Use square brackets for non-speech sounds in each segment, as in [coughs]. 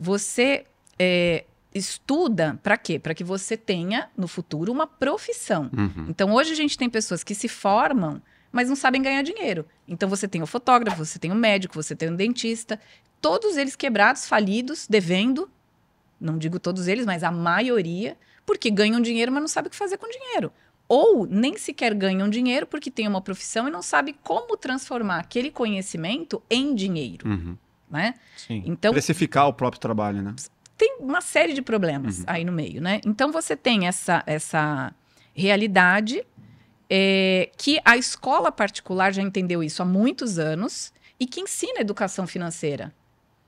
Você é, estuda para quê? Para que você tenha no futuro uma profissão. Uhum. Então hoje a gente tem pessoas que se formam, mas não sabem ganhar dinheiro. Então você tem o fotógrafo, você tem o médico, você tem o dentista, todos eles quebrados, falidos, devendo. Não digo todos eles, mas a maioria, porque ganham dinheiro, mas não sabem o que fazer com dinheiro. Ou nem sequer ganham dinheiro porque tem uma profissão e não sabe como transformar aquele conhecimento em dinheiro. Uhum né? Sim. Então, Precificar o próprio trabalho, né? Tem uma série de problemas uhum. aí no meio, né? Então você tem essa, essa realidade é, que a escola particular já entendeu isso há muitos anos e que ensina educação financeira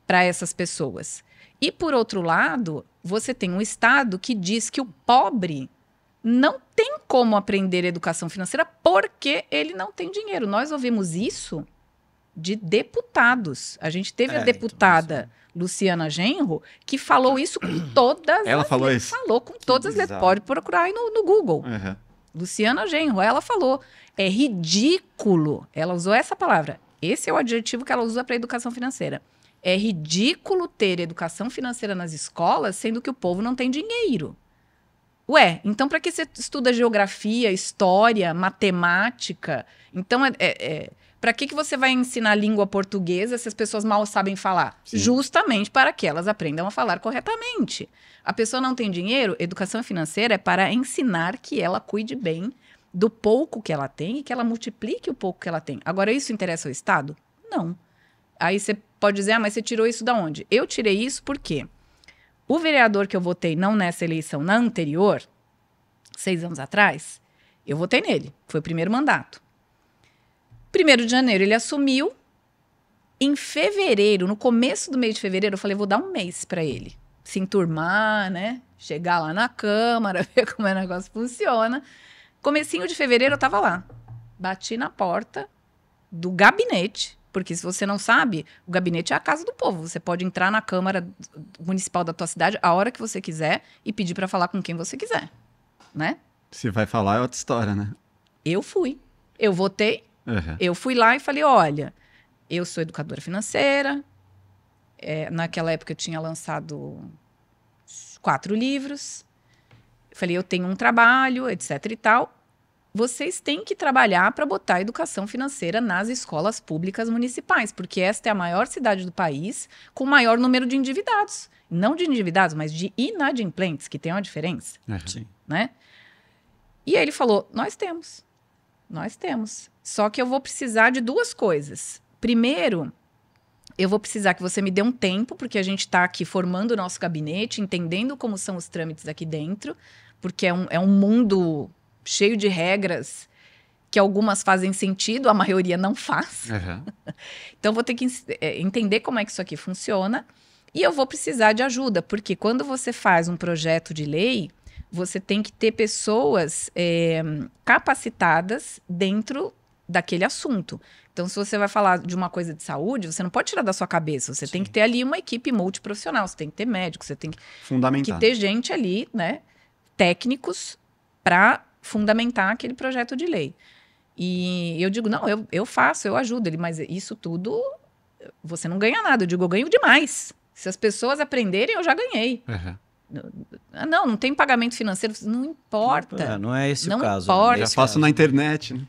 para essas pessoas. E por outro lado, você tem um Estado que diz que o pobre não tem como aprender educação financeira porque ele não tem dinheiro. Nós ouvimos isso de deputados. A gente teve é, a deputada então, Luciana Genro que falou isso com [coughs] todas ela as falou letras. Isso. Falou com todas que as letras. Pode procurar aí no, no Google. Uhum. Luciana Genro, ela falou. É ridículo. Ela usou essa palavra. Esse é o adjetivo que ela usa para educação financeira. É ridículo ter educação financeira nas escolas, sendo que o povo não tem dinheiro. Ué, então para que você estuda geografia, história, matemática? Então é, é, é para que, que você vai ensinar língua portuguesa se as pessoas mal sabem falar? Sim. Justamente para que elas aprendam a falar corretamente. A pessoa não tem dinheiro, educação financeira é para ensinar que ela cuide bem do pouco que ela tem e que ela multiplique o pouco que ela tem. Agora, isso interessa ao Estado? Não. Aí você pode dizer, ah, mas você tirou isso da onde? Eu tirei isso por quê? Porque o vereador que eu votei não nessa eleição, na anterior, seis anos atrás, eu votei nele. Foi o primeiro mandato. Primeiro de janeiro ele assumiu. Em fevereiro, no começo do mês de fevereiro, eu falei, vou dar um mês para ele. Se enturmar, né? Chegar lá na Câmara, [laughs] ver como é o negócio funciona. Comecinho de fevereiro eu tava lá. Bati na porta do gabinete porque se você não sabe, o gabinete é a casa do povo. Você pode entrar na Câmara Municipal da tua cidade a hora que você quiser e pedir para falar com quem você quiser, né? Se vai falar é outra história, né? Eu fui. Eu votei. Uhum. Eu fui lá e falei, olha, eu sou educadora financeira. É, naquela época eu tinha lançado quatro livros. falei, eu tenho um trabalho, etc e tal vocês têm que trabalhar para botar educação financeira nas escolas públicas municipais, porque esta é a maior cidade do país com o maior número de endividados. Não de endividados, mas de inadimplentes, que tem uma diferença. Sim. Né? E aí ele falou: Nós temos. Nós temos. Só que eu vou precisar de duas coisas. Primeiro, eu vou precisar que você me dê um tempo, porque a gente está aqui formando o nosso gabinete, entendendo como são os trâmites aqui dentro, porque é um, é um mundo cheio de regras que algumas fazem sentido, a maioria não faz. Uhum. [laughs] então vou ter que é, entender como é que isso aqui funciona e eu vou precisar de ajuda, porque quando você faz um projeto de lei, você tem que ter pessoas é, capacitadas dentro daquele assunto. Então, se você vai falar de uma coisa de saúde, você não pode tirar da sua cabeça. Você Sim. tem que ter ali uma equipe multiprofissional, você tem que ter médico, você tem que, que ter gente ali, né? Técnicos para fundamentar aquele projeto de lei. E eu digo, não, eu, eu faço, eu ajudo ele, mas isso tudo você não ganha nada. Eu digo, eu ganho demais. Se as pessoas aprenderem, eu já ganhei. Uhum. Não, não tem pagamento financeiro, não importa. É, não, é esse não o caso. Né? Importa. Já faço na internet. Né?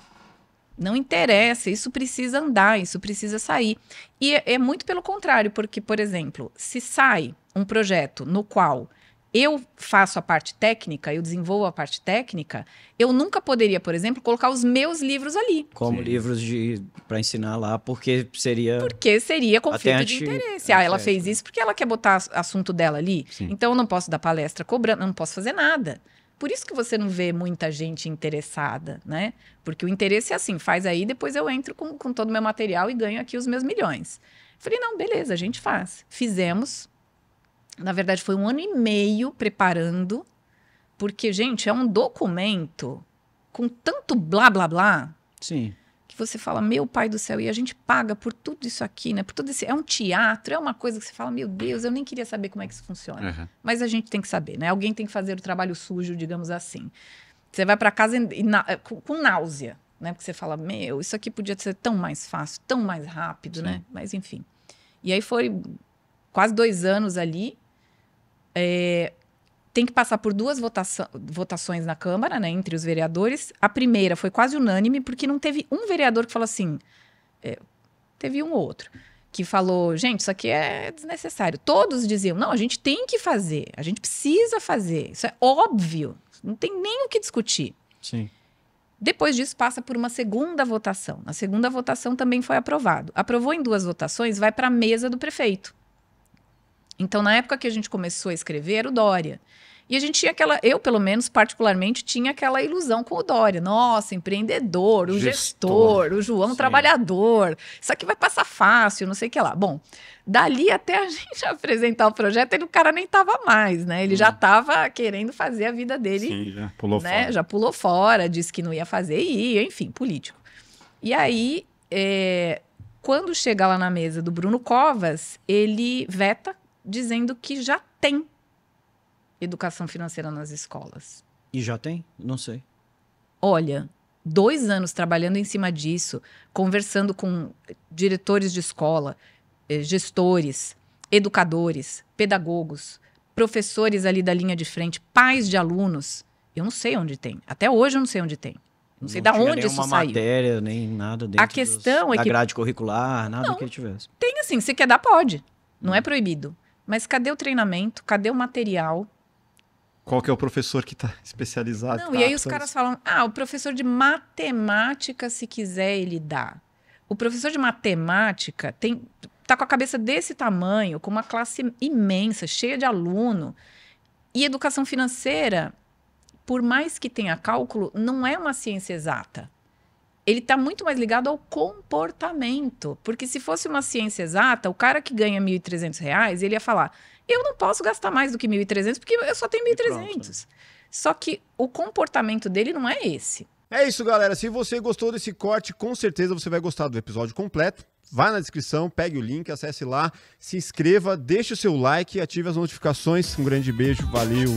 Não interessa, isso precisa andar, isso precisa sair. E é, é muito pelo contrário, porque, por exemplo, se sai um projeto no qual eu faço a parte técnica, eu desenvolvo a parte técnica, eu nunca poderia, por exemplo, colocar os meus livros ali. Como Sim. livros de para ensinar lá, porque seria Porque seria conflito de interesse. Ah, ela fez isso porque ela quer botar assunto dela ali. Sim. Então eu não posso dar palestra cobrando, eu não posso fazer nada. Por isso que você não vê muita gente interessada, né? Porque o interesse é assim, faz aí, depois eu entro com, com todo o meu material e ganho aqui os meus milhões. Falei, não, beleza, a gente faz. Fizemos, na verdade, foi um ano e meio preparando, porque, gente, é um documento com tanto blá blá blá. Sim. Que você fala, meu pai do céu, e a gente paga por tudo isso aqui, né? Por tudo esse. É um teatro, é uma coisa que você fala, meu Deus, eu nem queria saber como é que isso funciona. Uhum. Mas a gente tem que saber, né? Alguém tem que fazer o trabalho sujo, digamos assim. Você vai para casa na... Eh, com náusea, né? Porque você fala, meu, isso aqui podia ser tão mais fácil, tão mais rápido, né? Sim. né? Mas enfim. E aí foi quase dois anos ali é, tem que passar por duas votação, votações na Câmara, né, entre os vereadores. A primeira foi quase unânime, porque não teve um vereador que falou assim. É, teve um ou outro que falou, gente, isso aqui é desnecessário. Todos diziam, não, a gente tem que fazer, a gente precisa fazer, isso é óbvio, não tem nem o que discutir. Sim. Depois disso, passa por uma segunda votação. Na segunda votação também foi aprovado. Aprovou em duas votações, vai para a mesa do prefeito. Então, na época que a gente começou a escrever, era o Dória. E a gente tinha aquela, eu pelo menos particularmente, tinha aquela ilusão com o Dória. Nossa, empreendedor, o gestor, gestor o João sim. trabalhador, isso aqui vai passar fácil, não sei o que lá. Bom, dali até a [laughs] gente apresentar o projeto, ele, o cara nem tava mais, né? Ele hum. já tava querendo fazer a vida dele. Sim, já pulou né? fora. Já pulou fora, disse que não ia fazer e ia, enfim, político. E aí, é, quando chega lá na mesa do Bruno Covas, ele veta dizendo que já tem educação financeira nas escolas. E já tem? Não sei. Olha, dois anos trabalhando em cima disso, conversando com diretores de escola, eh, gestores, educadores, pedagogos, professores ali da linha de frente, pais de alunos. Eu não sei onde tem. Até hoje eu não sei onde tem. Não sei não da onde isso saiu. Não matéria, nem nada dentro a questão dos, é que... da grade curricular, nada não, que tivesse. Tem assim, se quer dar, pode. Não é hum. proibido. Mas cadê o treinamento? Cadê o material? Qual que é o professor que está especializado? Não, tá e aí ah, os caras falam: ah, o professor de matemática, se quiser, ele dá. O professor de matemática tem tá com a cabeça desse tamanho, com uma classe imensa, cheia de aluno. E educação financeira, por mais que tenha cálculo, não é uma ciência exata ele está muito mais ligado ao comportamento. Porque se fosse uma ciência exata, o cara que ganha R$ reais, ele ia falar: eu não posso gastar mais do que R$ 1.300 porque eu só tenho R$ 1.300. Né? Só que o comportamento dele não é esse. É isso, galera. Se você gostou desse corte, com certeza você vai gostar do episódio completo. Vá na descrição, pegue o link, acesse lá, se inscreva, deixe o seu like e ative as notificações. Um grande beijo, valeu!